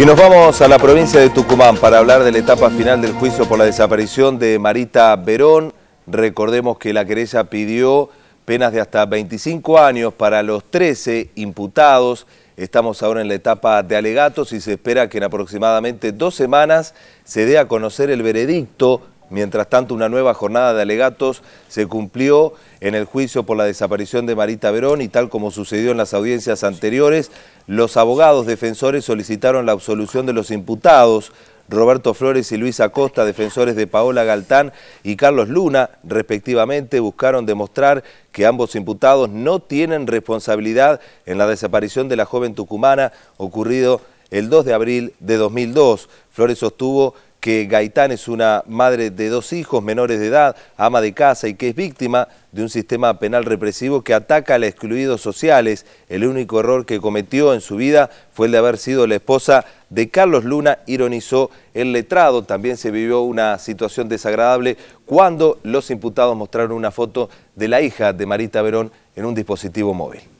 Y nos vamos a la provincia de Tucumán para hablar de la etapa final del juicio por la desaparición de Marita Verón. Recordemos que la querella pidió penas de hasta 25 años para los 13 imputados. Estamos ahora en la etapa de alegatos y se espera que en aproximadamente dos semanas se dé a conocer el veredicto Mientras tanto, una nueva jornada de alegatos se cumplió en el juicio por la desaparición de Marita Verón y tal como sucedió en las audiencias anteriores, los abogados defensores solicitaron la absolución de los imputados, Roberto Flores y Luis Acosta, defensores de Paola Galtán y Carlos Luna, respectivamente, buscaron demostrar que ambos imputados no tienen responsabilidad en la desaparición de la joven tucumana ocurrido el 2 de abril de 2002. Flores sostuvo que Gaitán es una madre de dos hijos menores de edad, ama de casa y que es víctima de un sistema penal represivo que ataca a los excluidos sociales. El único error que cometió en su vida fue el de haber sido la esposa de Carlos Luna, ironizó el letrado. También se vivió una situación desagradable cuando los imputados mostraron una foto de la hija de Marita Verón en un dispositivo móvil.